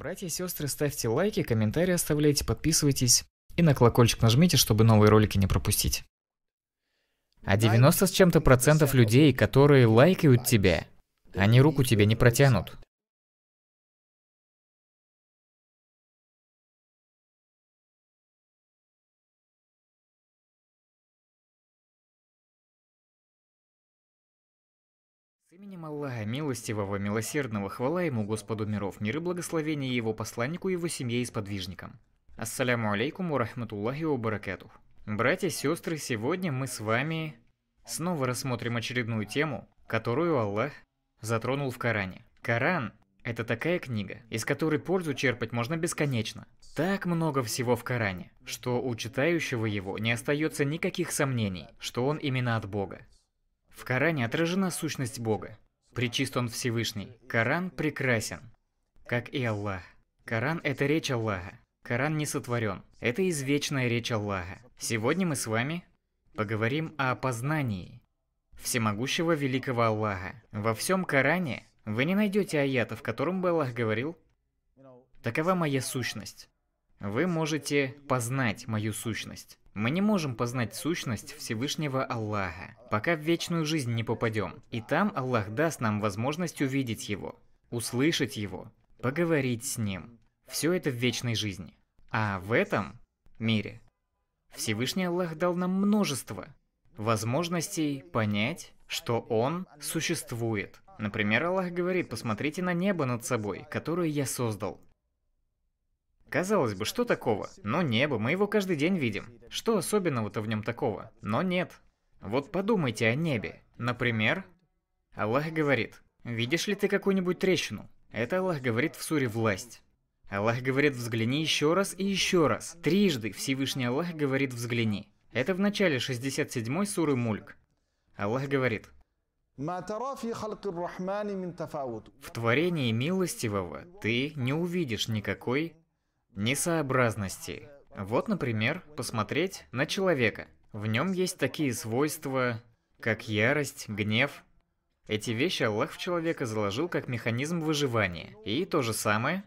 Братья и сестры, ставьте лайки, комментарии оставляйте, подписывайтесь и на колокольчик нажмите, чтобы новые ролики не пропустить. А 90 с чем-то процентов людей, которые лайкают тебя, они руку тебе не протянут. именем Аллаха, милостивого, милосердного, хвала ему Господу миров, мир и благословение его посланнику, его семье и сподвижникам. Ассаляму алейкум урахматуллахи баракату. Братья сестры, сегодня мы с вами снова рассмотрим очередную тему, которую Аллах затронул в Коране. Коран – это такая книга, из которой пользу черпать можно бесконечно. Так много всего в Коране, что у читающего его не остается никаких сомнений, что он именно от Бога. В Коране отражена сущность Бога, причист он Всевышний. Коран прекрасен, как и Аллах. Коран – это речь Аллаха. Коран не сотворен. Это извечная речь Аллаха. Сегодня мы с вами поговорим о познании всемогущего великого Аллаха. Во всем Коране вы не найдете аята, в котором бы Аллах говорил «Такова моя сущность». Вы можете познать мою сущность. Мы не можем познать сущность Всевышнего Аллаха, пока в вечную жизнь не попадем. И там Аллах даст нам возможность увидеть Его, услышать Его, поговорить с Ним. Все это в вечной жизни. А в этом мире Всевышний Аллах дал нам множество возможностей понять, что Он существует. Например, Аллах говорит, посмотрите на небо над собой, которое я создал. Казалось бы, что такого? Но небо, мы его каждый день видим. Что особенного-то в нем такого? Но нет. Вот подумайте о небе. Например, Аллах говорит, видишь ли ты какую-нибудь трещину? Это Аллах говорит в суре «Власть». Аллах говорит «взгляни еще раз и еще раз». Трижды Всевышний Аллах говорит «взгляни». Это в начале 67-й суры Мульк. Аллах говорит, в творении милостивого ты не увидишь никакой Несообразности. Вот, например, посмотреть на человека. В нем есть такие свойства, как ярость, гнев. Эти вещи Аллах в человека заложил как механизм выживания. И то же самое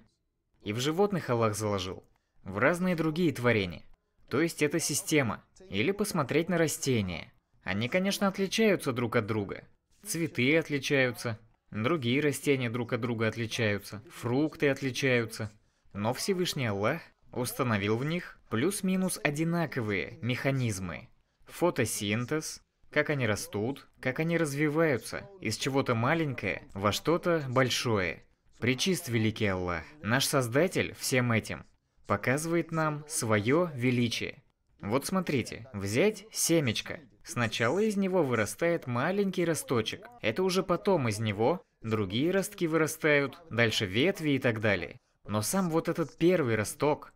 и в животных Аллах заложил. В разные другие творения. То есть это система. Или посмотреть на растения. Они, конечно, отличаются друг от друга. Цветы отличаются, другие растения друг от друга отличаются, фрукты отличаются но Всевышний Аллах установил в них плюс-минус одинаковые механизмы. Фотосинтез, как они растут, как они развиваются, из чего-то маленькое во что-то большое. Причист великий Аллах, наш Создатель всем этим, показывает нам свое величие. Вот смотрите, взять семечко. Сначала из него вырастает маленький росточек. Это уже потом из него другие ростки вырастают, дальше ветви и так далее. Но сам вот этот первый росток,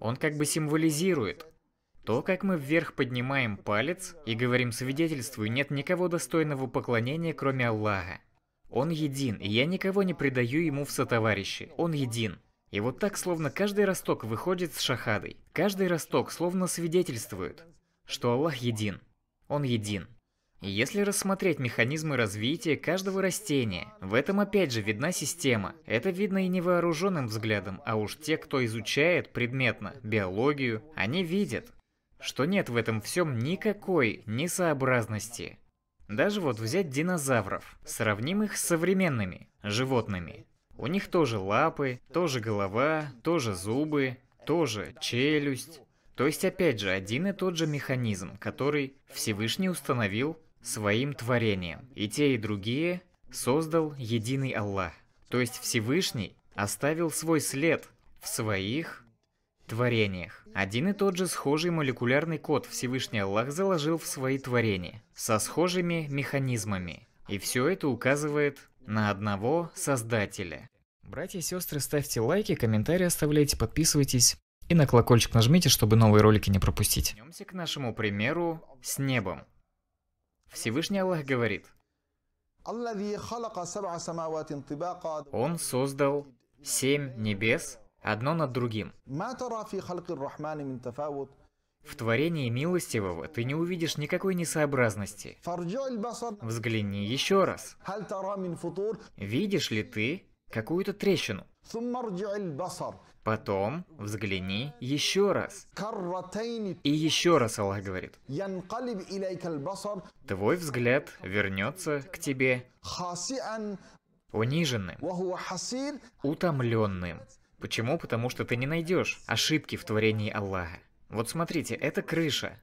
он как бы символизирует то, как мы вверх поднимаем палец и говорим свидетельствую, нет никого достойного поклонения, кроме Аллаха. Он един, и я никого не предаю ему в сотоварищи. Он един. И вот так, словно каждый росток выходит с шахадой. Каждый росток словно свидетельствует, что Аллах един. Он един. Если рассмотреть механизмы развития каждого растения, в этом опять же видна система. Это видно и невооруженным взглядом, а уж те, кто изучает предметно биологию, они видят, что нет в этом всем никакой несообразности. Даже вот взять динозавров, сравним их с современными животными. У них тоже лапы, тоже голова, тоже зубы, тоже челюсть. То есть опять же один и тот же механизм, который Всевышний установил своим творением. И те, и другие создал единый Аллах. То есть Всевышний оставил свой след в своих творениях. Один и тот же схожий молекулярный код Всевышний Аллах заложил в свои творения, со схожими механизмами. И все это указывает на одного Создателя. Братья и сестры, ставьте лайки, комментарии оставляйте, подписывайтесь и на колокольчик нажмите, чтобы новые ролики не пропустить. Вернемся к нашему примеру с небом. Всевышний Аллах говорит, Он создал семь небес, одно над другим. В творении милостивого ты не увидишь никакой несообразности. Взгляни еще раз. Видишь ли ты какую-то трещину. Потом взгляни еще раз. И еще раз Аллах говорит. Твой взгляд вернется к тебе униженным, утомленным. Почему? Потому что ты не найдешь ошибки в творении Аллаха. Вот смотрите, это крыша.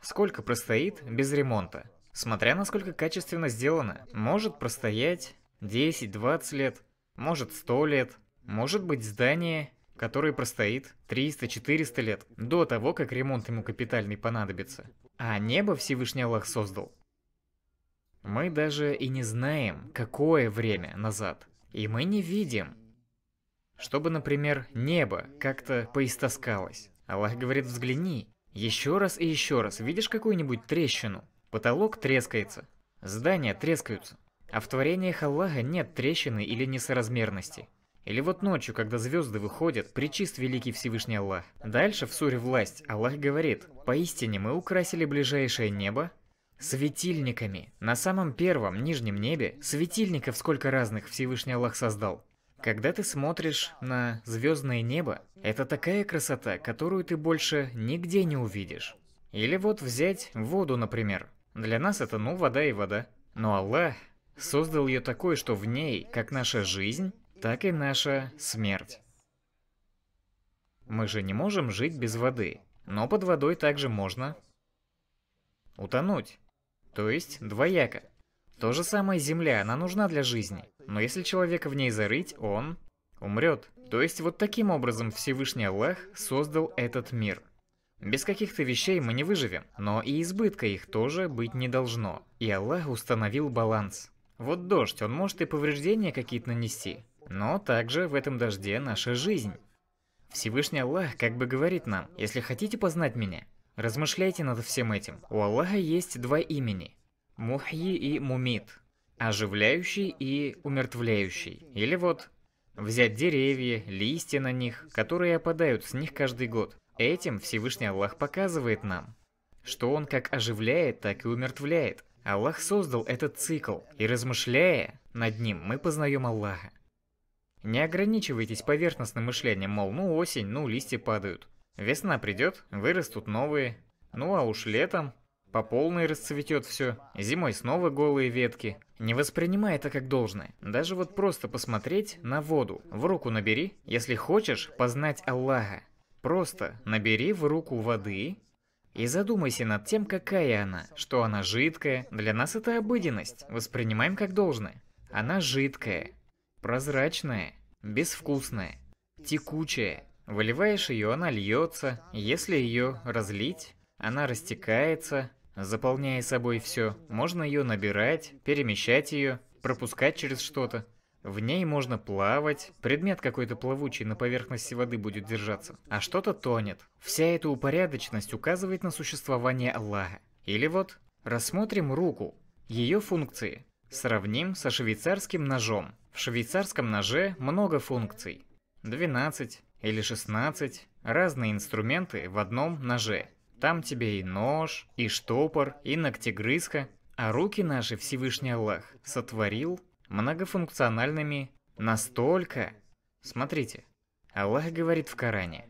Сколько простоит без ремонта? Смотря насколько качественно сделано, может простоять 10-20 лет может 100 лет, может быть здание, которое простоит 300-400 лет до того, как ремонт ему капитальный понадобится. А небо Всевышний Аллах создал. Мы даже и не знаем, какое время назад. И мы не видим, чтобы, например, небо как-то поистоскалось. Аллах говорит, взгляни, еще раз и еще раз, видишь какую-нибудь трещину? Потолок трескается, здания трескаются. А в творениях Аллаха нет трещины или несоразмерности. Или вот ночью, когда звезды выходят, причист великий Всевышний Аллах. Дальше в суре «Власть» Аллах говорит, «Поистине мы украсили ближайшее небо светильниками. На самом первом, нижнем небе светильников сколько разных Всевышний Аллах создал. Когда ты смотришь на звездное небо, это такая красота, которую ты больше нигде не увидишь. Или вот взять воду, например. Для нас это ну вода и вода. Но Аллах Создал ее такой, что в ней как наша жизнь, так и наша смерть. Мы же не можем жить без воды, но под водой также можно утонуть. То есть двояко. То же самое земля, она нужна для жизни. Но если человека в ней зарыть, он умрет. То есть вот таким образом Всевышний Аллах создал этот мир. Без каких-то вещей мы не выживем, но и избытка их тоже быть не должно. И Аллах установил баланс. Вот дождь, он может и повреждения какие-то нанести, но также в этом дожде наша жизнь. Всевышний Аллах как бы говорит нам, если хотите познать меня, размышляйте над всем этим. У Аллаха есть два имени – Мухи и Мумит, оживляющий и умертвляющий. Или вот, взять деревья, листья на них, которые опадают с них каждый год. Этим Всевышний Аллах показывает нам, что Он как оживляет, так и умертвляет. Аллах создал этот цикл, и размышляя над ним, мы познаем Аллаха. Не ограничивайтесь поверхностным мышлением, мол, ну осень, ну листья падают. Весна придет, вырастут новые. Ну а уж летом по полной расцветет все. Зимой снова голые ветки. Не воспринимай это как должное. Даже вот просто посмотреть на воду. В руку набери, если хочешь познать Аллаха. Просто набери в руку воды и задумайся над тем, какая она. Что она жидкая. Для нас это обыденность. Воспринимаем как должное. Она жидкая, прозрачная, безвкусная, текучая. Выливаешь ее, она льется. Если ее разлить, она растекается, заполняя собой все. Можно ее набирать, перемещать ее, пропускать через что-то. В ней можно плавать, предмет какой-то плавучий на поверхности воды будет держаться, а что-то тонет. Вся эта упорядоченность указывает на существование Аллаха. Или вот, рассмотрим руку, ее функции. Сравним со швейцарским ножом. В швейцарском ноже много функций. 12 или 16 разные инструменты в одном ноже. Там тебе и нож, и штопор, и ногтегрызка. А руки наши Всевышний Аллах сотворил многофункциональными настолько... Смотрите, Аллах говорит в Коране.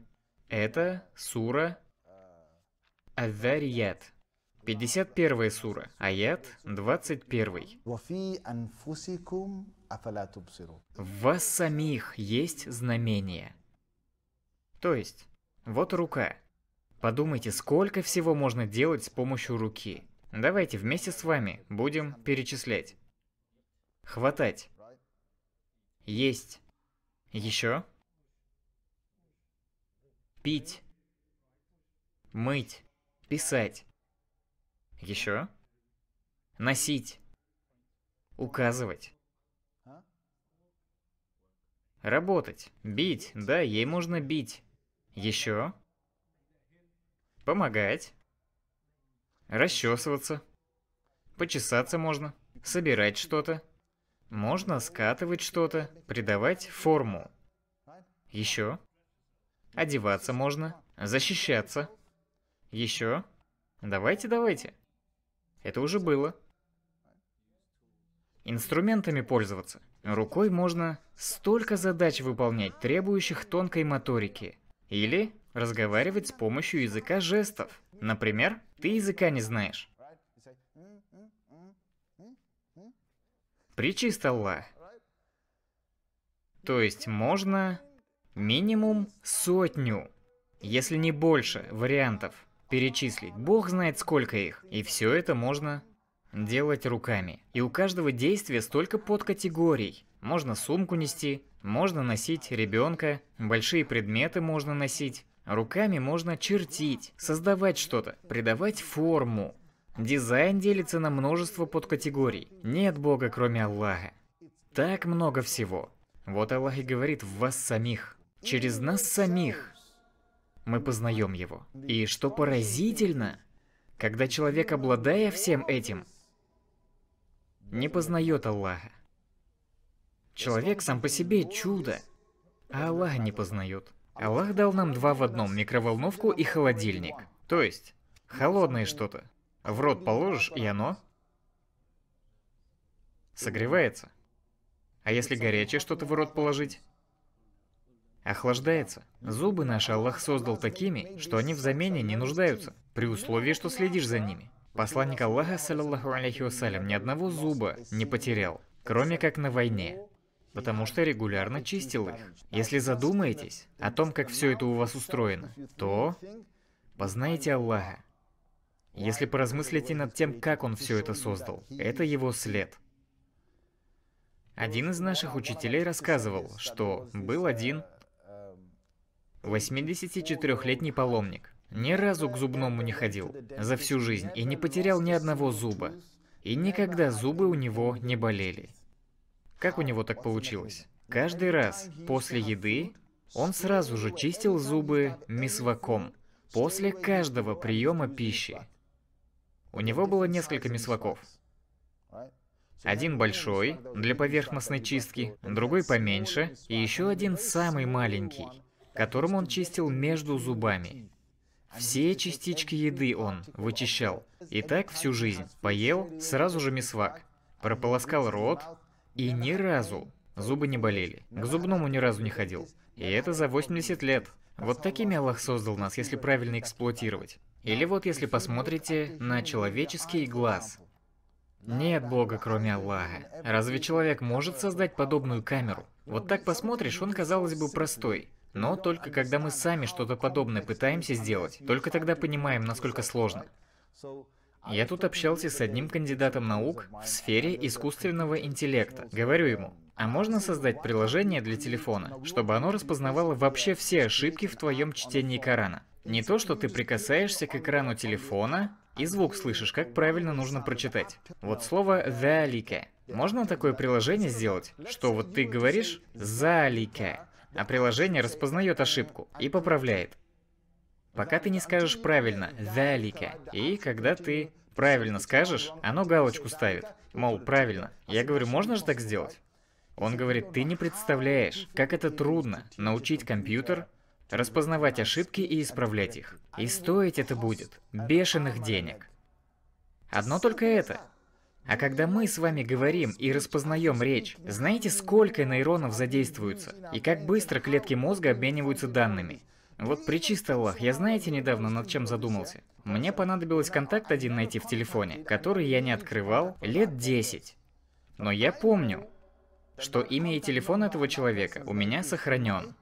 Это сура Азарьят. 51 сура, аят 21. В вас самих есть знамение. То есть, вот рука. Подумайте, сколько всего можно делать с помощью руки. Давайте вместе с вами будем перечислять. Хватать. Есть. Еще. Пить. Мыть. Писать. Еще. Носить. Указывать. Работать. Бить. Да, ей можно бить. Еще. Помогать. Расчесываться. Почесаться можно. Собирать что-то. Можно скатывать что-то, придавать форму. Еще. Одеваться можно. Защищаться. Еще. Давайте, давайте. Это уже было. Инструментами пользоваться. Рукой можно столько задач выполнять, требующих тонкой моторики. Или разговаривать с помощью языка жестов. Например, ты языка не знаешь. причистила. То есть можно минимум сотню, если не больше, вариантов перечислить. Бог знает сколько их. И все это можно делать руками. И у каждого действия столько подкатегорий. Можно сумку нести, можно носить ребенка, большие предметы можно носить. Руками можно чертить, создавать что-то, придавать форму. Дизайн делится на множество подкатегорий. Нет бога, кроме Аллаха. Так много всего. Вот Аллах и говорит в вас самих. Через нас самих мы познаем его. И что поразительно, когда человек, обладая всем этим, не познает Аллаха. Человек сам по себе чудо, а Аллах не познает. Аллах дал нам два в одном, микроволновку и холодильник. То есть, холодное что-то. В рот положишь, и оно согревается. А если горячее что-то в рот положить? Охлаждается. Зубы наши Аллах создал такими, что они в замене не нуждаются, при условии, что следишь за ними. Посланник Аллаха, саллиллаху алейхи вассалям, ни одного зуба не потерял, кроме как на войне, потому что регулярно чистил их. Если задумаетесь о том, как все это у вас устроено, то познаете Аллаха, если поразмыслите над тем, как он все это создал, это его след. Один из наших учителей рассказывал, что был один 84-летний паломник. Ни разу к зубному не ходил за всю жизнь и не потерял ни одного зуба. И никогда зубы у него не болели. Как у него так получилось? Каждый раз после еды он сразу же чистил зубы мисваком после каждого приема пищи. У него было несколько мислаков. Один большой, для поверхностной чистки, другой поменьше, и еще один самый маленький, которым он чистил между зубами. Все частички еды он вычищал. И так всю жизнь. Поел, сразу же мисвак. Прополоскал рот, и ни разу зубы не болели. К зубному ни разу не ходил. И это за 80 лет. Вот такими Аллах создал нас, если правильно эксплуатировать. Или вот если посмотрите на человеческий глаз. Нет Бога, кроме Аллаха. Разве человек может создать подобную камеру? Вот так посмотришь, он, казалось бы, простой. Но только когда мы сами что-то подобное пытаемся сделать, только тогда понимаем, насколько сложно. Я тут общался с одним кандидатом наук в сфере искусственного интеллекта. Говорю ему, а можно создать приложение для телефона, чтобы оно распознавало вообще все ошибки в твоем чтении Корана? Не то, что ты прикасаешься к экрану телефона, и звук слышишь, как правильно нужно прочитать. Вот слово «залика». Можно такое приложение сделать, что вот ты говоришь «залика», а приложение распознает ошибку и поправляет. Пока ты не скажешь правильно «залика», и когда ты правильно скажешь, оно галочку ставит. Мол, правильно. Я говорю, можно же так сделать? Он говорит, ты не представляешь, как это трудно научить компьютер распознавать ошибки и исправлять их. И стоить это будет бешеных денег. Одно только это. А когда мы с вами говорим и распознаем речь, знаете, сколько нейронов задействуются и как быстро клетки мозга обмениваются данными? Вот при чисто Аллах, я знаете недавно над чем задумался? Мне понадобилось контакт один найти в телефоне, который я не открывал лет 10. Но я помню, что имя и телефон этого человека у меня сохранен.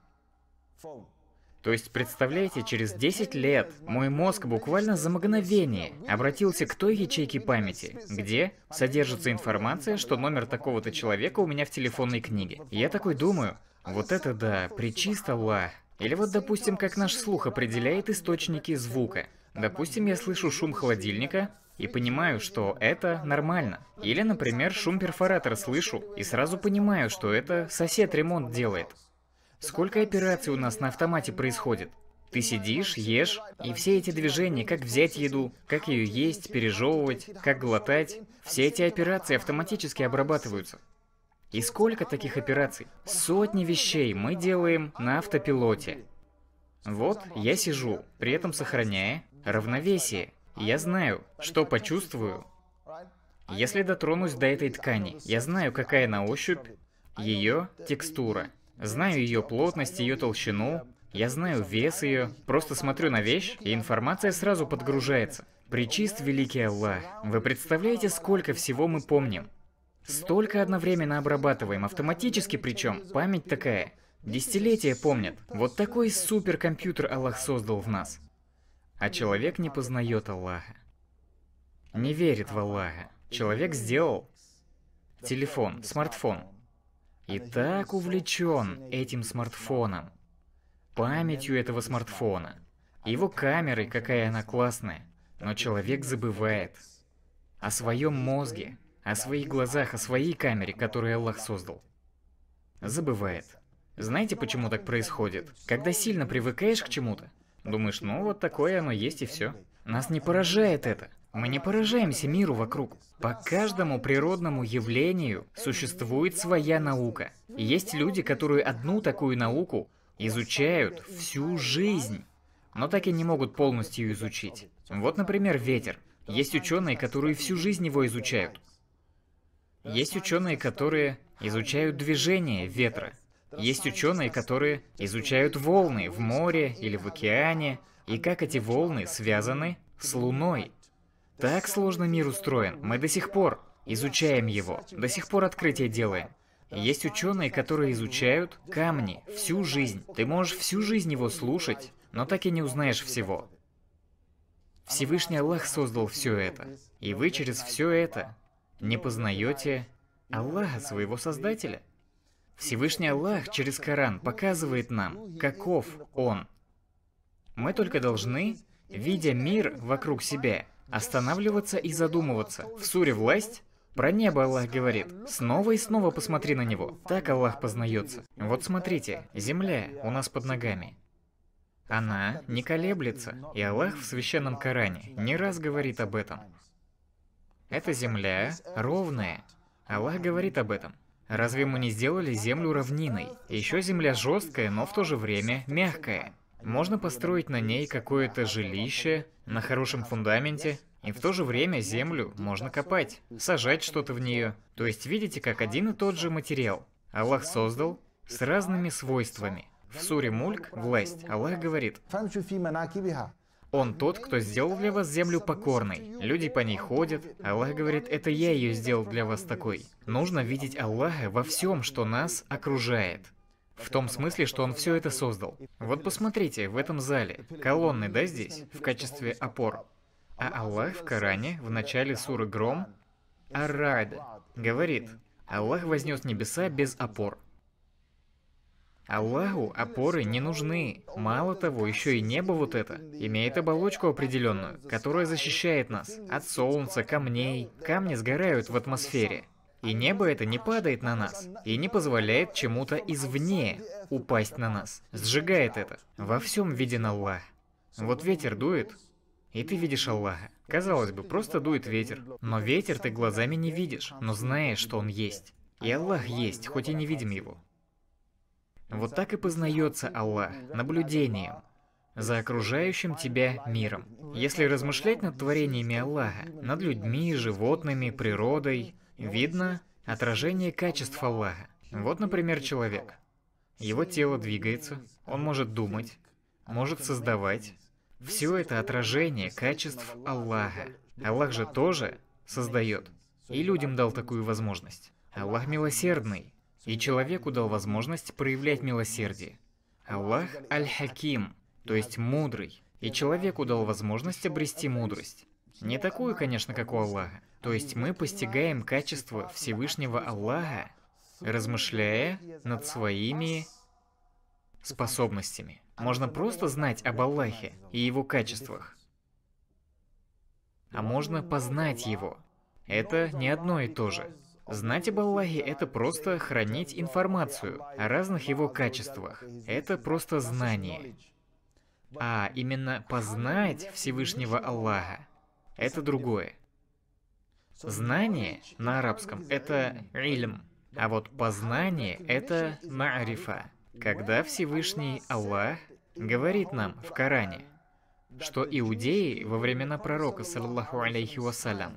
То есть, представляете, через 10 лет мой мозг буквально за мгновение обратился к той ячейке памяти, где содержится информация, что номер такого-то человека у меня в телефонной книге. Я такой думаю, вот это да, причист Или вот, допустим, как наш слух определяет источники звука. Допустим, я слышу шум холодильника, и понимаю, что это нормально. Или, например, шум перфоратора слышу и сразу понимаю, что это сосед ремонт делает. Сколько операций у нас на автомате происходит? Ты сидишь, ешь, и все эти движения, как взять еду, как ее есть, пережевывать, как глотать, все эти операции автоматически обрабатываются. И сколько таких операций? Сотни вещей мы делаем на автопилоте. Вот я сижу, при этом сохраняя равновесие. Я знаю, что почувствую, если дотронусь до этой ткани. Я знаю, какая на ощупь ее текстура. Знаю ее плотность, ее толщину, я знаю вес ее, просто смотрю на вещь, и информация сразу подгружается. Причист великий Аллах. Вы представляете, сколько всего мы помним? Столько одновременно обрабатываем, автоматически причем. Память такая. Десятилетия помнят. Вот такой суперкомпьютер Аллах создал в нас. А человек не познает Аллаха. Не верит в Аллаха. Человек сделал телефон, смартфон, и так увлечен этим смартфоном, памятью этого смартфона, его камерой, какая она классная. Но человек забывает о своем мозге, о своих глазах, о своей камере, которую Аллах создал. Забывает. Знаете, почему так происходит? Когда сильно привыкаешь к чему-то, думаешь, ну вот такое оно есть и все. Нас не поражает это. Мы не поражаемся миру вокруг. По каждому природному явлению существует своя наука. есть люди, которые одну такую науку изучают всю жизнь, но так и не могут полностью изучить. Вот, например, ветер. Есть ученые, которые всю жизнь его изучают. Есть ученые, которые изучают движение ветра. Есть ученые, которые изучают волны в море или в океане, и как эти волны связаны с Луной. Так сложно мир устроен. Мы до сих пор изучаем его, до сих пор открытия делаем. Есть ученые, которые изучают камни всю жизнь. Ты можешь всю жизнь его слушать, но так и не узнаешь всего. Всевышний Аллах создал все это. И вы через все это не познаете Аллаха, своего Создателя. Всевышний Аллах через Коран показывает нам, каков Он. Мы только должны, видя мир вокруг себя, останавливаться и задумываться. В суре «Власть» Про небо Аллах говорит. Снова и снова посмотри на него. Так Аллах познается. Вот смотрите, земля у нас под ногами. Она не колеблется, и Аллах в священном Коране не раз говорит об этом. Эта земля ровная. Аллах говорит об этом. Разве мы не сделали землю равниной? Еще земля жесткая, но в то же время мягкая. Можно построить на ней какое-то жилище на хорошем фундаменте, и в то же время землю можно копать, сажать что-то в нее. То есть видите, как один и тот же материал Аллах создал с разными свойствами. В суре Мульк, власть, Аллах говорит, он тот, кто сделал для вас землю покорной. Люди по ней ходят. Аллах говорит, это я ее сделал для вас такой. Нужно видеть Аллаха во всем, что нас окружает. В том смысле, что он все это создал. Вот посмотрите, в этом зале. Колонны, да, здесь? В качестве опор. А Аллах в Коране, в начале суры Гром, Арад, говорит, Аллах вознес небеса без опор. Аллаху опоры не нужны. Мало того, еще и небо вот это имеет оболочку определенную, которая защищает нас от солнца, камней. Камни сгорают в атмосфере. И небо это не падает на нас, и не позволяет чему-то извне упасть на нас. Сжигает это. Во всем виден Аллах. Вот ветер дует, и ты видишь Аллаха. Казалось бы, просто дует ветер. Но ветер ты глазами не видишь, но знаешь, что он есть. И Аллах есть, хоть и не видим его. Вот так и познается Аллах, наблюдением за окружающим тебя миром. Если размышлять над творениями Аллаха, над людьми, животными, природой, видно отражение качеств Аллаха. Вот, например, человек. Его тело двигается, он может думать, может создавать. Все это отражение качеств Аллаха. Аллах же тоже создает. И людям дал такую возможность. Аллах милосердный. И человеку дал возможность проявлять милосердие. Аллах Аль-Хаким, то есть мудрый. И человеку дал возможность обрести мудрость. Не такую, конечно, как у Аллаха. То есть мы постигаем качество Всевышнего Аллаха, размышляя над своими способностями. Можно просто знать об Аллахе и его качествах, а можно познать его. Это не одно и то же. Знать об Аллахе – это просто хранить информацию о разных его качествах. Это просто знание. А именно познать Всевышнего Аллаха – это другое. Знание на арабском — это «илм», а вот познание — это «ма'рифа», когда Всевышний Аллах говорит нам в Коране, что иудеи во времена пророка, саллаху алейхи вассалям,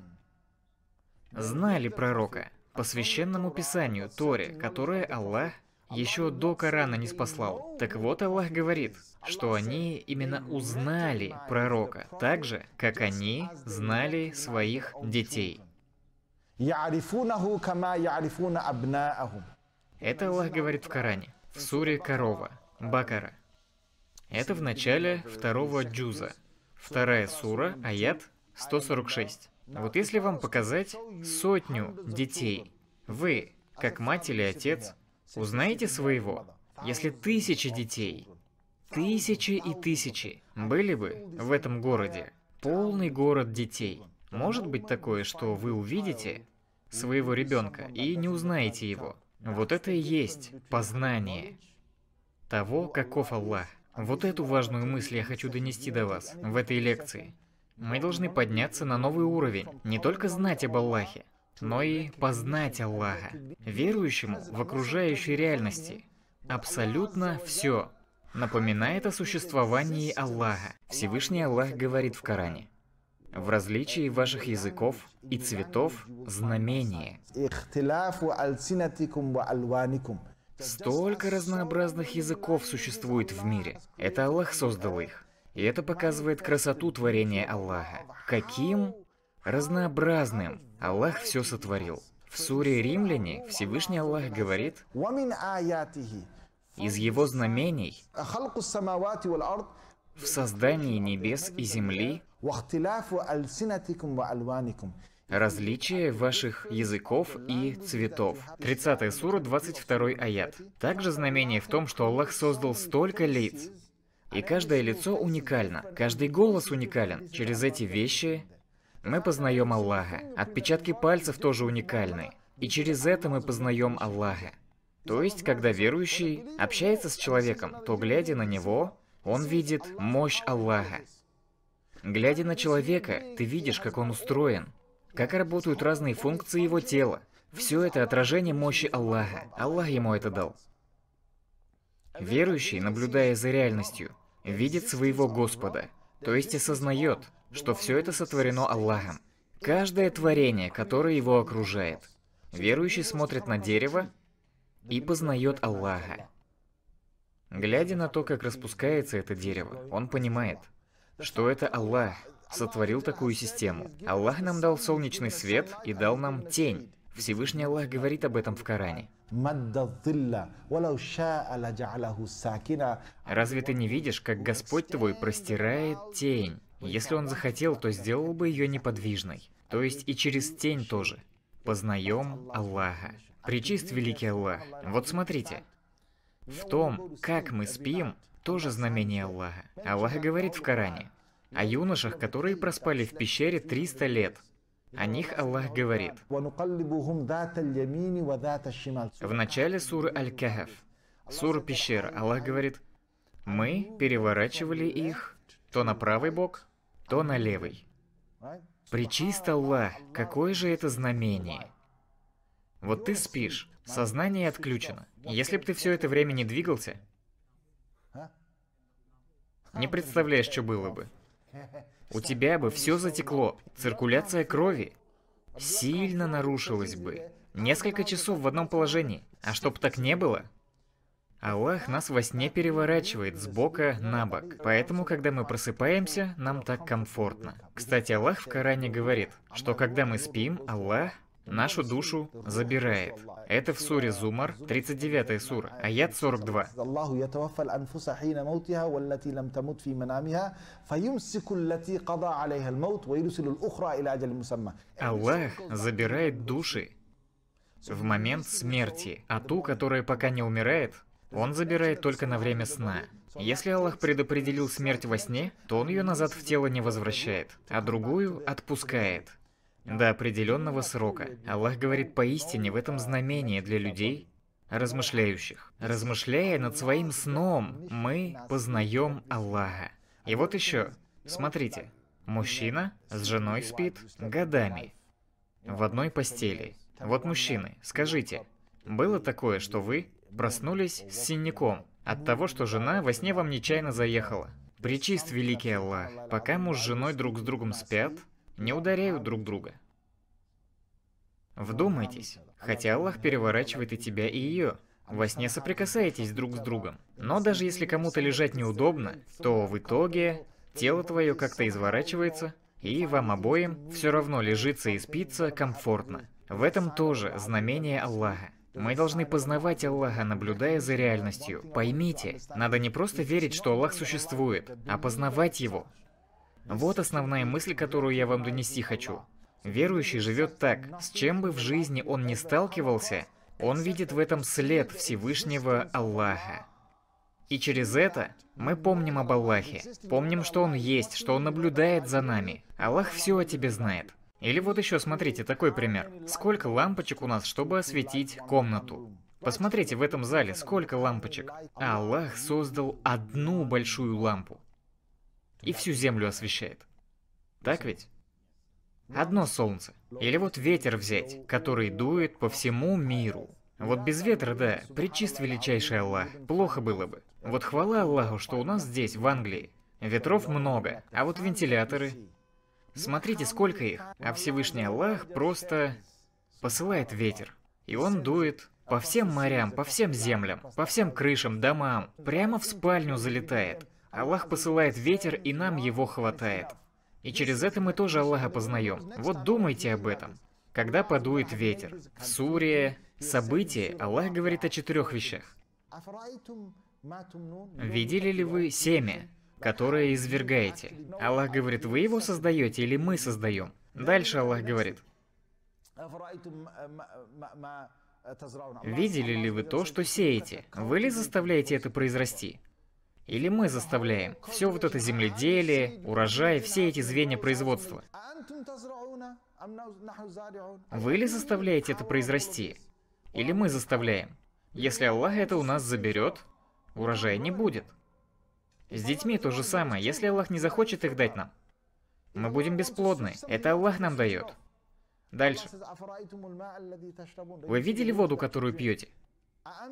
знали пророка по священному писанию Торе, которое Аллах еще до Корана не спаслал. Так вот, Аллах говорит, что они именно узнали пророка, так же, как они знали своих детей. Это Аллах говорит в Коране, в суре «Корова», «Бакара». Это в начале второго джуза. Вторая сура, аят 146. Вот если вам показать сотню детей, вы, как мать или отец, узнаете своего. Если тысячи детей, тысячи и тысячи были бы в этом городе, полный город детей, может быть такое, что вы увидите, своего ребенка и не узнаете его. Вот это и есть познание того, каков Аллах. Вот эту важную мысль я хочу донести до вас в этой лекции. Мы должны подняться на новый уровень, не только знать об Аллахе, но и познать Аллаха. Верующему в окружающей реальности абсолютно все напоминает о существовании Аллаха. Всевышний Аллах говорит в Коране в различии ваших языков и цветов знамение. Столько разнообразных языков существует в мире. Это Аллах создал их. И это показывает красоту творения Аллаха. Каким разнообразным Аллах все сотворил. В суре «Римляне» Всевышний Аллах говорит, «Из его знамений в создании небес и земли Различие ваших языков и цветов. 30 сура, 22 аят. Также знамение в том, что Аллах создал столько лиц. И каждое лицо уникально, каждый голос уникален. Через эти вещи мы познаем Аллаха. Отпечатки пальцев тоже уникальны. И через это мы познаем Аллаха. То есть, когда верующий общается с человеком, то, глядя на него, он видит мощь Аллаха. Глядя на человека, ты видишь, как он устроен, как работают разные функции его тела. Все это отражение мощи Аллаха. Аллах ему это дал. Верующий, наблюдая за реальностью, видит своего Господа, то есть осознает, что все это сотворено Аллахом. Каждое творение, которое его окружает. Верующий смотрит на дерево и познает Аллаха. Глядя на то, как распускается это дерево, он понимает, что это Аллах сотворил такую систему. Аллах нам дал солнечный свет и дал нам тень. Всевышний Аллах говорит об этом в Коране. Разве ты не видишь, как Господь твой простирает тень? Если он захотел, то сделал бы ее неподвижной. То есть и через тень тоже. Познаем Аллаха. Причист великий Аллах. Вот смотрите. В том, как мы спим, тоже знамение Аллаха. Аллах говорит в Коране о юношах, которые проспали в пещере 300 лет. О них Аллах говорит. В начале суры Аль-Кахф, суры пещера, Аллах говорит, «Мы переворачивали их то на правый бок, то на левый». Причист Аллах, какое же это знамение? Вот ты спишь, сознание отключено. Если бы ты все это время не двигался, не представляешь, что было бы. У тебя бы все затекло, циркуляция крови сильно нарушилась бы. Несколько часов в одном положении. А чтоб так не было, Аллах нас во сне переворачивает с бока на бок. Поэтому, когда мы просыпаемся, нам так комфортно. Кстати, Аллах в Коране говорит, что когда мы спим, Аллах нашу душу забирает. Это в суре Зумар, 39 сура, аят 42. Аллах забирает души в момент смерти, а ту, которая пока не умирает, он забирает только на время сна. Если Аллах предопределил смерть во сне, то он ее назад в тело не возвращает, а другую отпускает до определенного срока. Аллах говорит поистине в этом знамении для людей, размышляющих. Размышляя над своим сном, мы познаем Аллаха. И вот еще, смотрите, мужчина с женой спит годами в одной постели. Вот мужчины, скажите, было такое, что вы проснулись с синяком от того, что жена во сне вам нечаянно заехала? Причист великий Аллах, пока муж с женой друг с другом спят, не ударяют друг друга. Вдумайтесь, хотя Аллах переворачивает и тебя, и ее. Во сне соприкасаетесь друг с другом. Но даже если кому-то лежать неудобно, то в итоге тело твое как-то изворачивается, и вам обоим все равно лежится и спится комфортно. В этом тоже знамение Аллаха. Мы должны познавать Аллаха, наблюдая за реальностью. Поймите, надо не просто верить, что Аллах существует, а познавать Его, вот основная мысль, которую я вам донести хочу. Верующий живет так, с чем бы в жизни он не сталкивался, он видит в этом след Всевышнего Аллаха. И через это мы помним об Аллахе, помним, что Он есть, что Он наблюдает за нами. Аллах все о тебе знает. Или вот еще, смотрите, такой пример. Сколько лампочек у нас, чтобы осветить комнату? Посмотрите, в этом зале сколько лампочек. А Аллах создал одну большую лампу и всю землю освещает. Так ведь? Одно солнце. Или вот ветер взять, который дует по всему миру. Вот без ветра, да, Предчист величайший Аллах, плохо было бы. Вот хвала Аллаху, что у нас здесь, в Англии, ветров много, а вот вентиляторы... Смотрите, сколько их, а Всевышний Аллах просто посылает ветер. И он дует по всем морям, по всем землям, по всем крышам, домам, прямо в спальню залетает. Аллах посылает ветер, и нам его хватает. И через это мы тоже Аллаха познаем. Вот думайте об этом. Когда подует ветер? В суре событие Аллах говорит о четырех вещах. Видели ли вы семя, которое извергаете? Аллах говорит, вы его создаете или мы создаем? Дальше Аллах говорит. Видели ли вы то, что сеете? Вы ли заставляете это произрасти? Или мы заставляем все вот это земледелие, урожай, все эти звенья производства. Вы ли заставляете это произрасти? Или мы заставляем? Если Аллах это у нас заберет, урожая не будет. С детьми то же самое. Если Аллах не захочет их дать нам, мы будем бесплодны. Это Аллах нам дает. Дальше. Вы видели воду, которую пьете? А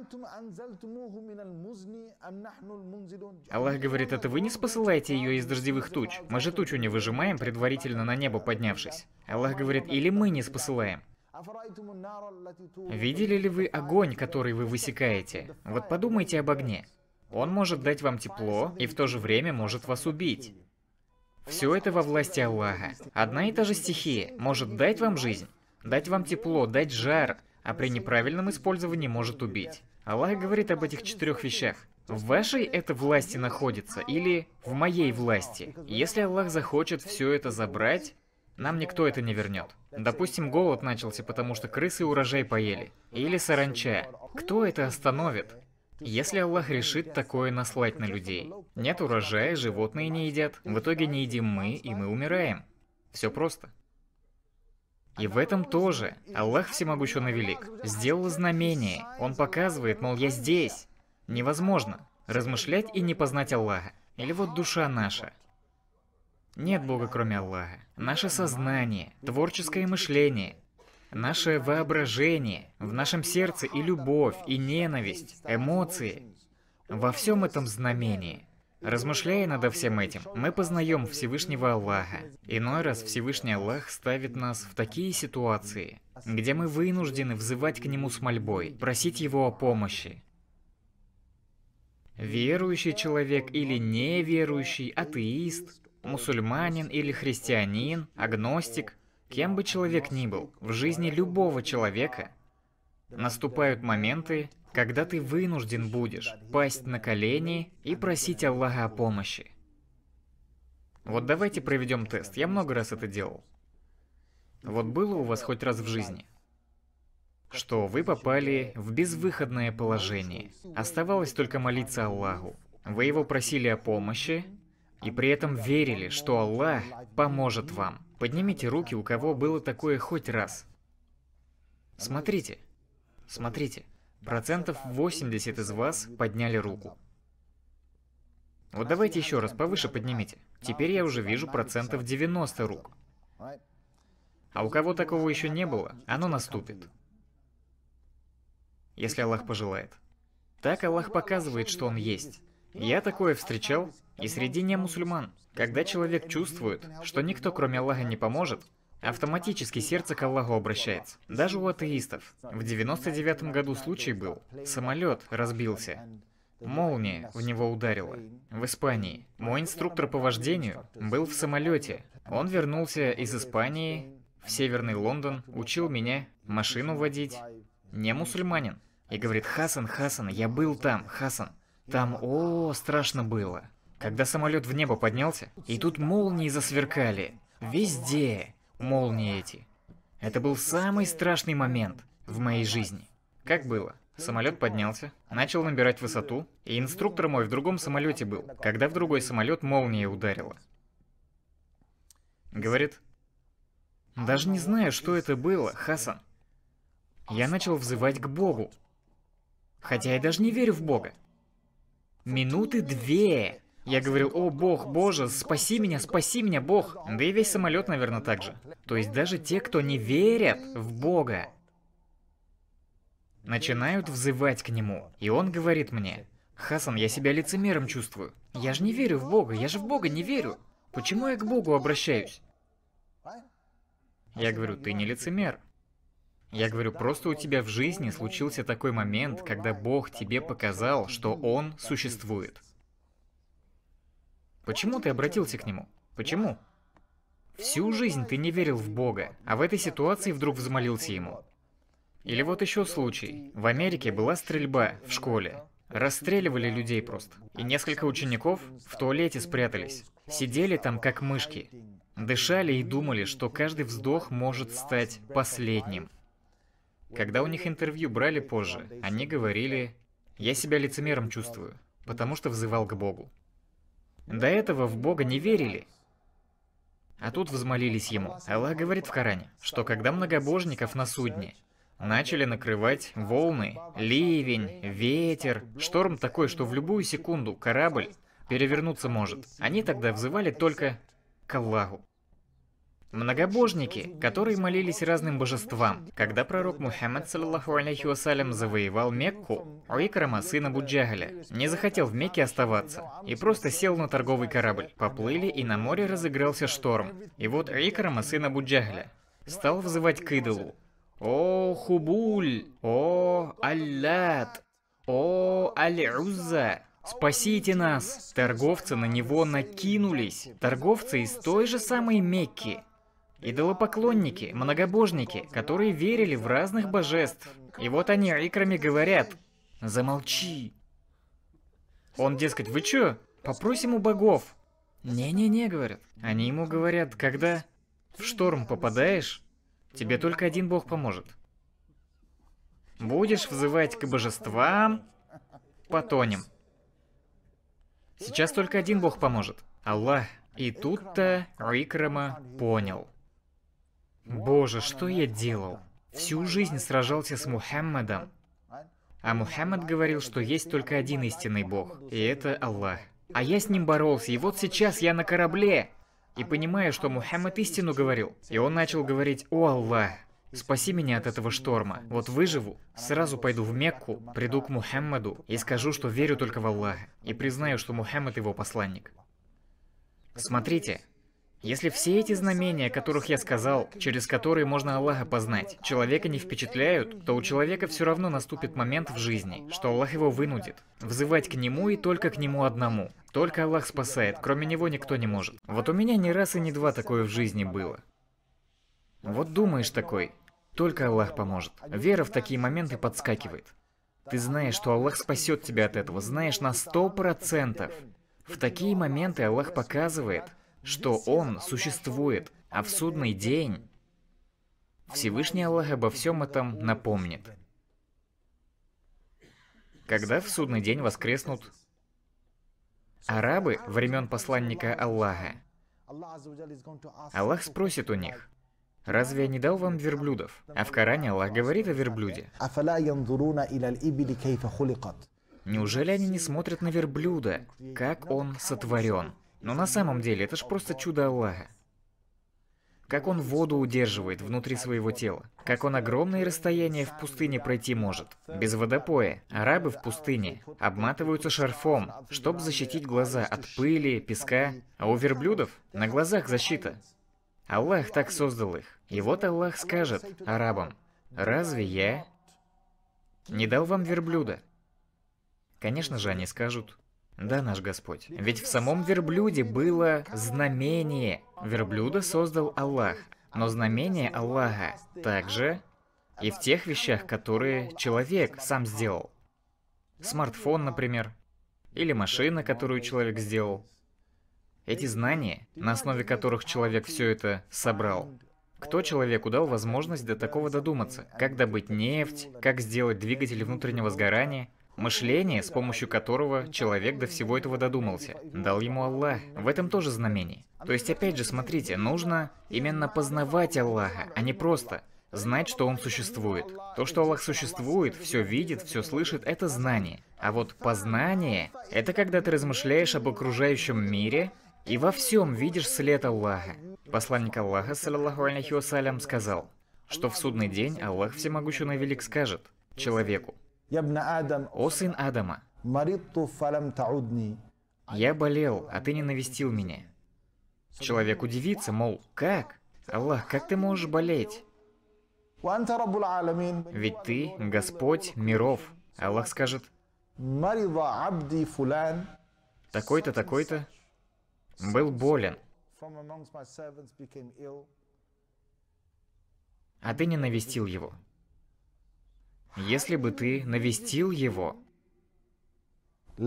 Аллах говорит, это вы не спосылаете ее из дождевых туч? Мы же тучу не выжимаем, предварительно на небо поднявшись. Аллах говорит, или мы не спосылаем. Видели ли вы огонь, который вы высекаете? Вот подумайте об огне. Он может дать вам тепло и в то же время может вас убить. Все это во власти Аллаха. Одна и та же стихия может дать вам жизнь, дать вам тепло, дать жар, а при неправильном использовании может убить. Аллах говорит об этих четырех вещах. В вашей это власти находится или в моей власти. Если Аллах захочет все это забрать, нам никто это не вернет. Допустим, голод начался, потому что крысы урожай поели. Или саранча. Кто это остановит? Если Аллах решит такое наслать на людей. Нет урожая, животные не едят. В итоге не едим мы, и мы умираем. Все просто. И в этом тоже. Аллах Всемогущен и Велик. Сделал знамение. Он показывает, мол, я здесь. Невозможно. Размышлять и не познать Аллаха. Или вот душа наша. Нет Бога, кроме Аллаха. Наше сознание, творческое мышление, наше воображение, в нашем сердце и любовь, и ненависть, эмоции. Во всем этом знамении. Размышляя над всем этим, мы познаем Всевышнего Аллаха. Иной раз Всевышний Аллах ставит нас в такие ситуации, где мы вынуждены взывать к Нему с мольбой, просить Его о помощи. Верующий человек или неверующий, атеист, мусульманин или христианин, агностик, кем бы человек ни был, в жизни любого человека наступают моменты, когда ты вынужден будешь пасть на колени и просить Аллаха о помощи. Вот давайте проведем тест, я много раз это делал. Вот было у вас хоть раз в жизни, что вы попали в безвыходное положение. Оставалось только молиться Аллаху. Вы его просили о помощи, и при этом верили, что Аллах поможет вам. Поднимите руки, у кого было такое хоть раз. Смотрите, смотрите. Процентов 80 из вас подняли руку. Вот давайте еще раз повыше поднимите. Теперь я уже вижу процентов 90 рук. А у кого такого еще не было, оно наступит. Если Аллах пожелает. Так Аллах показывает, что Он есть. Я такое встречал и среди не мусульман. Когда человек чувствует, что никто кроме Аллаха не поможет, Автоматически сердце к Аллаху обращается. Даже у атеистов. В 99 году случай был. Самолет разбился. Молния в него ударила. В Испании. Мой инструктор по вождению был в самолете. Он вернулся из Испании в Северный Лондон, учил меня машину водить. Не мусульманин. И говорит, Хасан, Хасан, я был там, Хасан. Там, о, страшно было. Когда самолет в небо поднялся, и тут молнии засверкали. Везде молнии эти. Это был самый страшный момент в моей жизни. Как было? Самолет поднялся, начал набирать высоту, и инструктор мой в другом самолете был, когда в другой самолет молния ударила. Говорит, даже не знаю, что это было, Хасан. Я начал взывать к Богу. Хотя я даже не верю в Бога. Минуты две я говорил, о бог, боже, спаси меня, спаси меня, бог. Да и весь самолет, наверное, так же. То есть даже те, кто не верят в бога, начинают взывать к нему. И он говорит мне, Хасан, я себя лицемером чувствую. Я же не верю в бога, я же в бога не верю. Почему я к богу обращаюсь? Я говорю, ты не лицемер. Я говорю, просто у тебя в жизни случился такой момент, когда Бог тебе показал, что Он существует. Почему ты обратился к нему? Почему? Всю жизнь ты не верил в Бога, а в этой ситуации вдруг взмолился ему. Или вот еще случай. В Америке была стрельба в школе. Расстреливали людей просто. И несколько учеников в туалете спрятались. Сидели там как мышки. Дышали и думали, что каждый вздох может стать последним. Когда у них интервью брали позже, они говорили, «Я себя лицемером чувствую, потому что взывал к Богу». До этого в Бога не верили. А тут взмолились ему. Аллах говорит в Коране, что когда многобожников на судне начали накрывать волны, ливень, ветер, шторм такой, что в любую секунду корабль перевернуться может. Они тогда взывали только к Аллаху. Многобожники, которые молились разным божествам. Когда пророк Мухаммад, саллаху алейхи вассалям, завоевал Мекку, Уикрама, а сына Буджагаля, не захотел в Мекке оставаться и просто сел на торговый корабль. Поплыли, и на море разыгрался шторм. И вот Уикрама, сына Буджагаля, стал взывать к идолу. «О, Хубуль! О, Аллат! О, Аль-Узза!» «Спасите нас!» Торговцы на него накинулись. Торговцы из той же самой Мекки. Идолопоклонники, многобожники, которые верили в разных божеств. И вот они икрами говорят, замолчи. Он, дескать, вы чё? Попросим у богов. Не-не-не, говорят. Они ему говорят, когда в шторм попадаешь, тебе только один бог поможет. Будешь взывать к божествам, потонем. Сейчас только один бог поможет. Аллах. И тут-то Рикрама понял. Боже, что я делал? Всю жизнь сражался с Мухаммадом. А Мухаммад говорил, что есть только один истинный Бог, и это Аллах. А я с ним боролся, и вот сейчас я на корабле. И понимаю, что Мухаммад истину говорил. И он начал говорить, о Аллах, спаси меня от этого шторма. Вот выживу, сразу пойду в Мекку, приду к Мухаммаду и скажу, что верю только в Аллаха. И признаю, что Мухаммад его посланник. Смотрите, если все эти знамения, о которых я сказал, через которые можно Аллаха познать, человека не впечатляют, то у человека все равно наступит момент в жизни, что Аллах его вынудит. Взывать к нему и только к нему одному. Только Аллах спасает, кроме него никто не может. Вот у меня не раз и не два такое в жизни было. Вот думаешь такой, только Аллах поможет. Вера в такие моменты подскакивает. Ты знаешь, что Аллах спасет тебя от этого, знаешь на сто процентов. В такие моменты Аллах показывает, что Он существует, а в судный день Всевышний Аллах обо всем этом напомнит. Когда в судный день воскреснут арабы времен посланника Аллаха, Аллах спросит у них, «Разве я не дал вам верблюдов?» А в Коране Аллах говорит о верблюде. Неужели они не смотрят на верблюда, как он сотворен? Но на самом деле это ж просто чудо Аллаха. Как он воду удерживает внутри своего тела. Как он огромные расстояния в пустыне пройти может. Без водопоя. Арабы в пустыне обматываются шарфом, чтобы защитить глаза от пыли, песка. А у верблюдов на глазах защита. Аллах так создал их. И вот Аллах скажет арабам, «Разве я не дал вам верблюда?» Конечно же, они скажут, да, наш Господь. Ведь в самом верблюде было знамение. Верблюда создал Аллах. Но знамение Аллаха также и в тех вещах, которые человек сам сделал. Смартфон, например, или машина, которую человек сделал. Эти знания, на основе которых человек все это собрал, кто человеку дал возможность до такого додуматься? Как добыть нефть, как сделать двигатель внутреннего сгорания – Мышление, с помощью которого человек до всего этого додумался, дал ему Аллах. В этом тоже знамение. То есть, опять же, смотрите, нужно именно познавать Аллаха, а не просто знать, что Он существует. То, что Аллах существует, все видит, все слышит, это знание. А вот познание – это когда ты размышляешь об окружающем мире и во всем видишь след Аллаха. Посланник Аллаха, саллаху алейхи вассалям, сказал, что в судный день Аллах всемогущий и велик скажет человеку, «О сын Адама, я болел, а ты не навестил меня». Человек удивится, мол, как? Аллах, как ты можешь болеть? Ведь ты Господь миров. Аллах скажет, такой-то, такой-то был болен. А ты не навестил его. Если бы ты навестил его, ты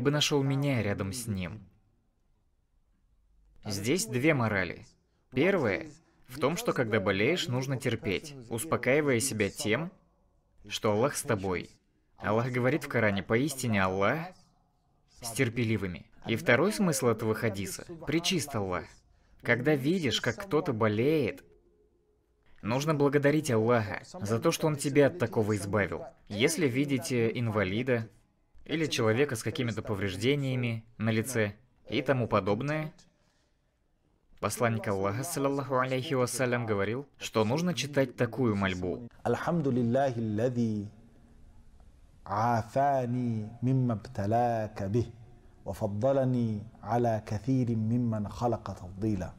бы нашел меня рядом с ним. Здесь две морали. Первая в том, что когда болеешь, нужно терпеть, успокаивая себя тем, что Аллах с тобой. Аллах говорит в Коране, поистине Аллах с терпеливыми. И второй смысл этого хадиса – причист Аллах. Когда видишь, как кто-то болеет, Нужно благодарить Аллаха за то, что Он тебя от такого избавил. Если видите инвалида или человека с какими-то повреждениями на лице и тому подобное, Посланник Аллаха, саллаллаху алейхи вассалям, говорил, что нужно читать такую мольбу. عافاني مما ابتلاك به وفضلني على كثير ممن خلق تفضيلا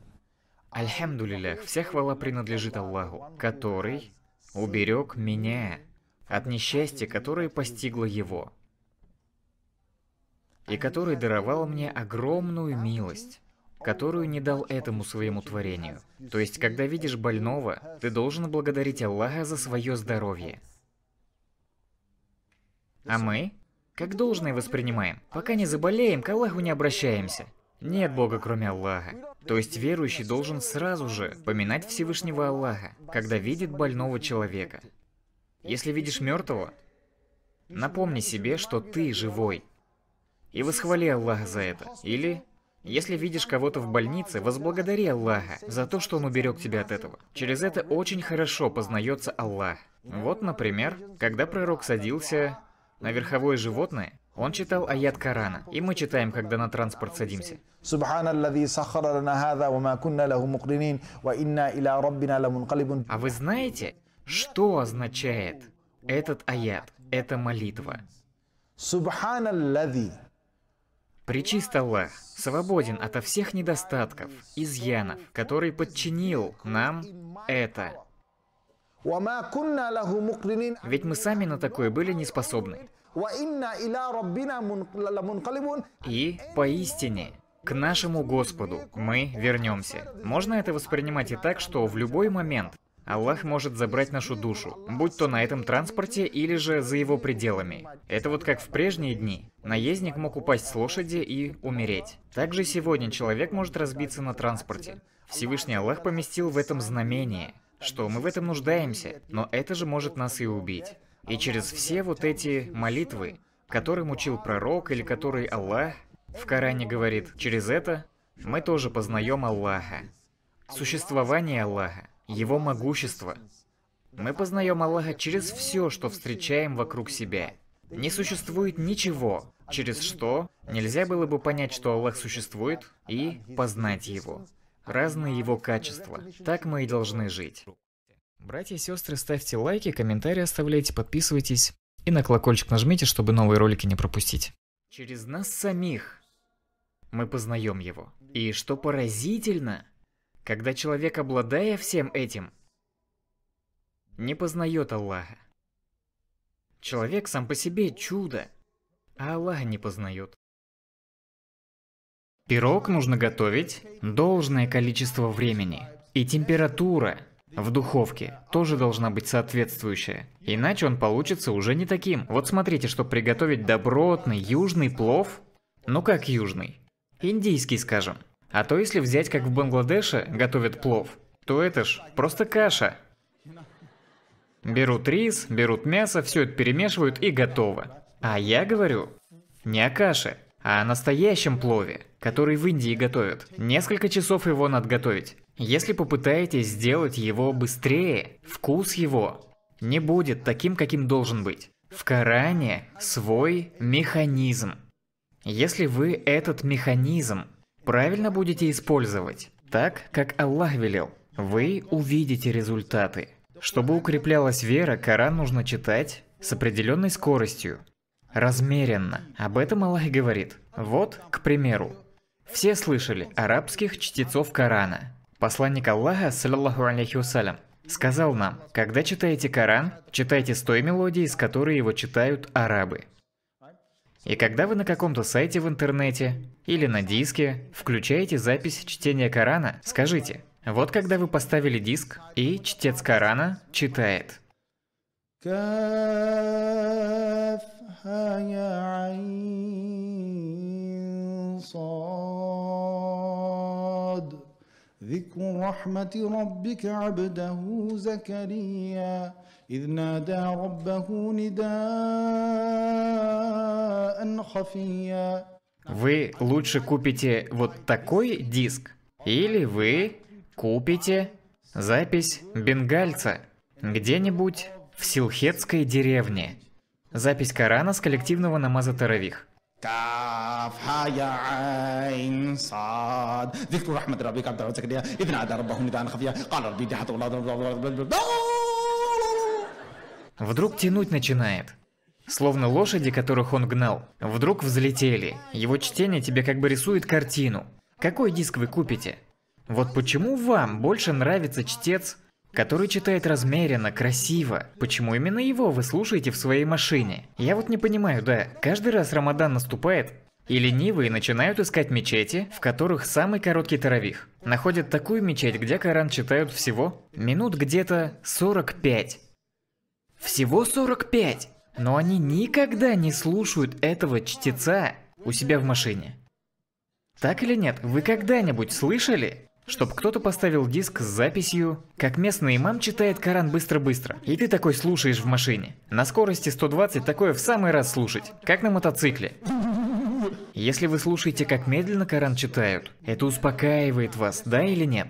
Альхамдулилях, вся хвала принадлежит Аллаху, который уберег меня от несчастья, которое постигло его, и который даровал мне огромную милость, которую не дал этому своему творению. То есть, когда видишь больного, ты должен благодарить Аллаха за свое здоровье. А мы, как должное воспринимаем, пока не заболеем, к Аллаху не обращаемся. Нет Бога, кроме Аллаха. То есть верующий должен сразу же поминать Всевышнего Аллаха, когда видит больного человека. Если видишь мертвого, напомни себе, что ты живой. И восхвали Аллаха за это. Или, если видишь кого-то в больнице, возблагодари Аллаха за то, что он уберег тебя от этого. Через это очень хорошо познается Аллах. Вот, например, когда пророк садился на верховое животное, он читал аят Корана, и мы читаем, когда на транспорт садимся. А вы знаете, что означает этот аят, эта молитва? Причист Аллах свободен ото всех недостатков, изъянов, который подчинил нам это. Ведь мы сами на такое были не способны. И поистине, к нашему Господу мы вернемся. Можно это воспринимать и так, что в любой момент Аллах может забрать нашу душу, будь то на этом транспорте или же за его пределами. Это вот как в прежние дни. Наездник мог упасть с лошади и умереть. Также сегодня человек может разбиться на транспорте. Всевышний Аллах поместил в этом знамение, что мы в этом нуждаемся, но это же может нас и убить. И через все вот эти молитвы, которым учил пророк или который Аллах в Коране говорит, через это мы тоже познаем Аллаха. Существование Аллаха, Его могущество. Мы познаем Аллаха через все, что встречаем вокруг себя. Не существует ничего, через что нельзя было бы понять, что Аллах существует, и познать Его. Разные Его качества. Так мы и должны жить. Братья и сестры, ставьте лайки, комментарии оставляйте, подписывайтесь и на колокольчик нажмите, чтобы новые ролики не пропустить. Через нас самих мы познаем его. И что поразительно, когда человек, обладая всем этим, не познает Аллаха. Человек сам по себе чудо, а Аллаха не познает. Пирог нужно готовить должное количество времени. И температура в духовке тоже должна быть соответствующая. Иначе он получится уже не таким. Вот смотрите, чтобы приготовить добротный южный плов. Ну как южный? Индийский, скажем. А то если взять, как в Бангладеше готовят плов, то это ж просто каша. Берут рис, берут мясо, все это перемешивают и готово. А я говорю не о каше, а о настоящем плове, который в Индии готовят. Несколько часов его надо готовить. Если попытаетесь сделать его быстрее, вкус его не будет таким, каким должен быть. В Коране свой механизм. Если вы этот механизм правильно будете использовать, так, как Аллах велел, вы увидите результаты. Чтобы укреплялась вера, Коран нужно читать с определенной скоростью, размеренно. Об этом Аллах говорит. Вот, к примеру, все слышали арабских чтецов Корана. Посланник Аллаха, саллиллаху алейхи вассалям, сказал нам, когда читаете Коран, читайте с той мелодии, с которой его читают арабы. И когда вы на каком-то сайте в интернете или на диске включаете запись чтения Корана, скажите, вот когда вы поставили диск, и чтец Корана читает. صاد ذكر رحمة ربك عبده زكريا إذ نادى ربه نداء خفيا Вы лучше купите вот такой диск, или вы купите запись бенгальца где-нибудь в Силхетской деревне. Запись Корана с коллективного намаза Таравих. كاف ها يا عين صاد ذكر رحمة ربك عبد الرحمن زكريا إذ نادى ربه نداء خفيا قال ربي دي حتى Вдруг тянуть начинает. Словно лошади, которых он гнал, вдруг взлетели. Его чтение тебе как бы рисует картину. Какой диск вы купите? Вот почему вам больше нравится чтец который читает размеренно, красиво. Почему именно его вы слушаете в своей машине? Я вот не понимаю, да. Каждый раз Рамадан наступает, и ленивые начинают искать мечети, в которых самый короткий таравих. Находят такую мечеть, где Коран читают всего минут где-то 45. Всего 45! Но они никогда не слушают этого чтеца у себя в машине. Так или нет, вы когда-нибудь слышали, чтобы кто-то поставил диск с записью, как местный имам читает Коран быстро-быстро, и ты такой слушаешь в машине. На скорости 120 такое в самый раз слушать, как на мотоцикле. Если вы слушаете, как медленно Коран читают, это успокаивает вас, да или нет?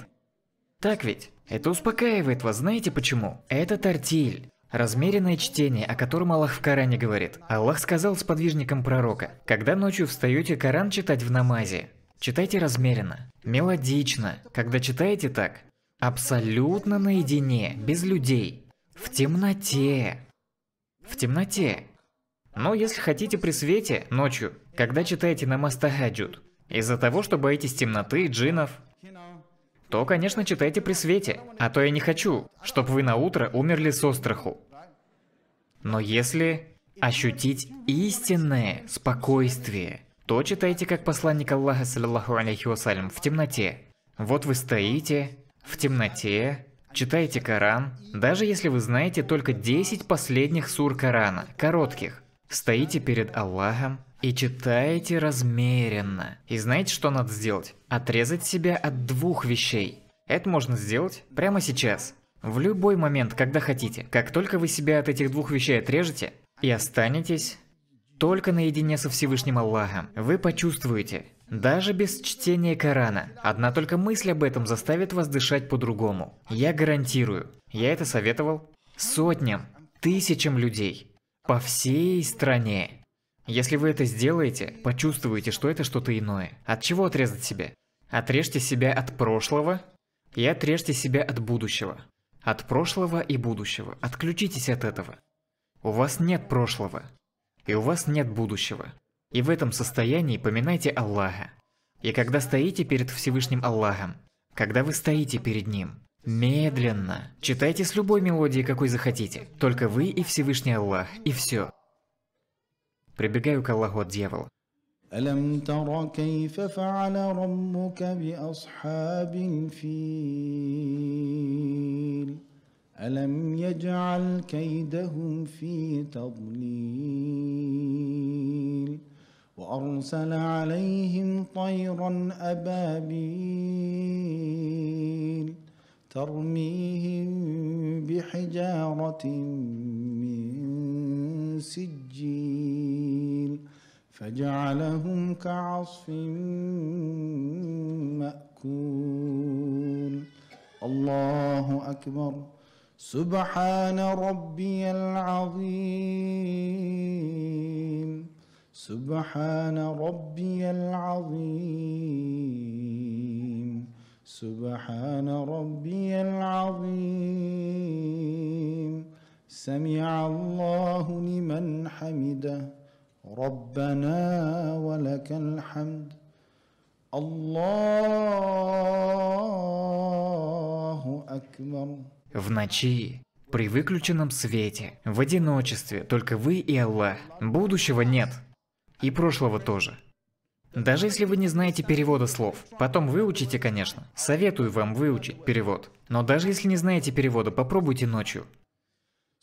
Так ведь? Это успокаивает вас, знаете почему? Это тортиль. Размеренное чтение, о котором Аллах в Коране говорит. Аллах сказал с подвижником пророка, когда ночью встаете Коран читать в намазе, Читайте размеренно, мелодично. Когда читаете так, абсолютно наедине, без людей, в темноте. В темноте. Но если хотите при свете, ночью, когда читаете на Мастахаджуд, из-за того, что боитесь темноты, джинов, то, конечно, читайте при свете, а то я не хочу, чтобы вы на утро умерли со страху. Но если ощутить истинное спокойствие – то читайте, как посланник Аллаха, саллиллаху алейхи вассалям, в темноте. Вот вы стоите, в темноте, читаете Коран, даже если вы знаете только 10 последних сур Корана, коротких. Стоите перед Аллахом и читаете размеренно. И знаете, что надо сделать? Отрезать себя от двух вещей. Это можно сделать прямо сейчас. В любой момент, когда хотите. Как только вы себя от этих двух вещей отрежете и останетесь только наедине со Всевышним Аллахом вы почувствуете, даже без чтения Корана. Одна только мысль об этом заставит вас дышать по-другому. Я гарантирую, я это советовал сотням, тысячам людей по всей стране. Если вы это сделаете, почувствуете, что это что-то иное. От чего отрезать себя? Отрежьте себя от прошлого и отрежьте себя от будущего. От прошлого и будущего. Отключитесь от этого. У вас нет прошлого и у вас нет будущего. И в этом состоянии поминайте Аллаха. И когда стоите перед Всевышним Аллахом, когда вы стоите перед Ним, медленно, читайте с любой мелодии, какой захотите, только вы и Всевышний Аллах, и все. Прибегаю к Аллаху от дьявола. ألم تر كيف فعل ربك بأصحاب الفيل ألم يجعل كيدهم في تضليل وأرسل عليهم طيرا أبابيل ترميهم بحجارة من سجيل فجعلهم كعصف مأكول الله أكبر سبحان ربي العظيم سبحان ربي العظيم سبحان ربي العظيم سمع الله لمن حمده ربنا ولك الحمد الله أكبر в ночи, при выключенном свете, в одиночестве, только вы и Аллах. Будущего нет. И прошлого тоже. Даже если вы не знаете перевода слов, потом выучите, конечно. Советую вам выучить перевод. Но даже если не знаете перевода, попробуйте ночью.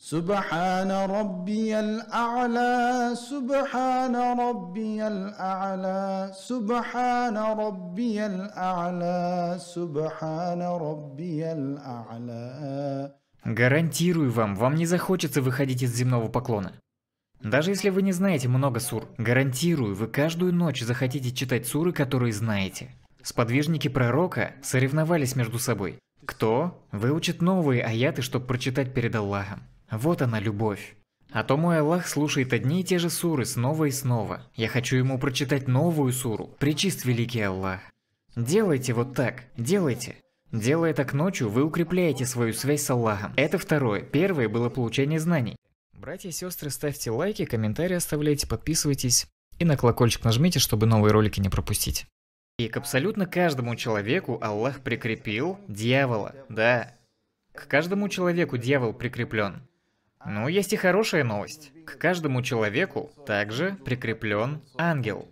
سبحان ربي الأعلى سبحان ربي الأعلى سبحان ربي الأعلى سبحان ربي الأعلى Гарантирую вам, вам не захочется выходить из земного поклона. Даже если вы не знаете много сур, гарантирую, вы каждую ночь захотите читать суры, которые знаете. Сподвижники пророка соревновались между собой. Кто выучит новые аяты, чтобы прочитать перед Аллахом? Вот она любовь. А то мой Аллах слушает одни и те же суры снова и снова. Я хочу ему прочитать новую суру. Причист великий Аллах. Делайте вот так, делайте. Делая так ночью, вы укрепляете свою связь с Аллахом. Это второе. Первое было получение знаний. Братья и сестры, ставьте лайки, комментарии оставляйте, подписывайтесь и на колокольчик нажмите, чтобы новые ролики не пропустить. И к абсолютно каждому человеку Аллах прикрепил дьявола. Да. К каждому человеку дьявол прикреплен. Но ну, есть и хорошая новость. К каждому человеку также прикреплен ангел.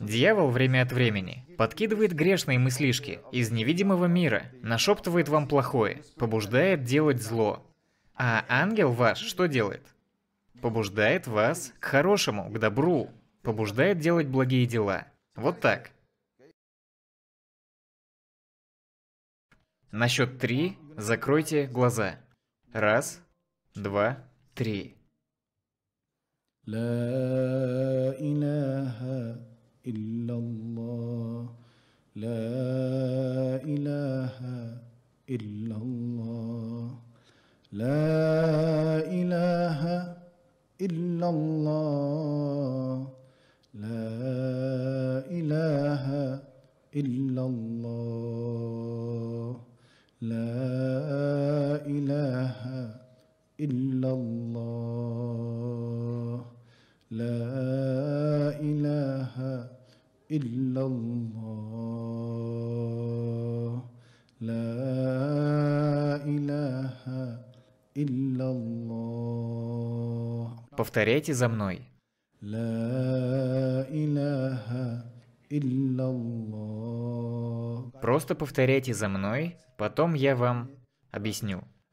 Дьявол время от времени подкидывает грешные мыслишки из невидимого мира, нашептывает вам плохое, побуждает делать зло. А ангел ваш что делает? Побуждает вас к хорошему, к добру, побуждает делать благие дела. Вот так. На счет три закройте глаза. Раз, два, три. لا إله إلا الله لا إله إلا الله لا إله إلا الله لا إله إلا الله إلا الله لا إله إلا الله لا إله إلا الله Повторяйте за мной. لا إله إلا الله Просто повторяйте за мной, потом я вам объясню.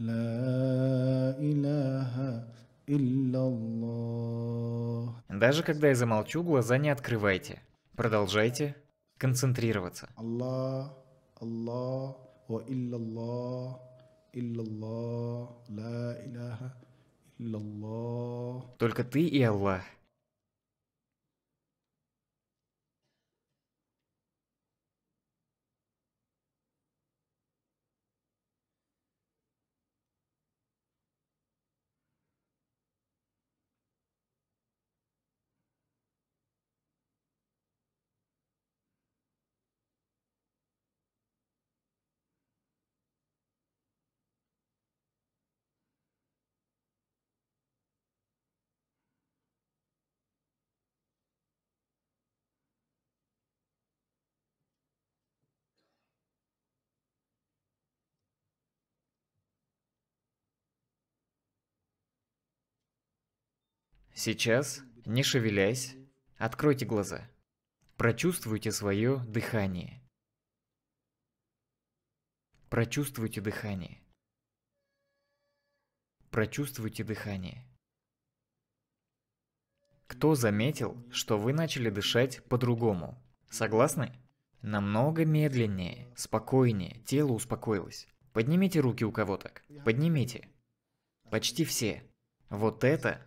Даже когда я замолчу, глаза не открывайте. Продолжайте концентрироваться. Аллах, Аллах, ва илляллах, илляллах, ла иляха, илляллах. Только ты и Аллах. Сейчас, не шевелясь, откройте глаза. Прочувствуйте свое дыхание. Прочувствуйте дыхание. Прочувствуйте дыхание. Кто заметил, что вы начали дышать по-другому? Согласны? Намного медленнее, спокойнее, тело успокоилось. Поднимите руки у кого так. Поднимите. Почти все. Вот это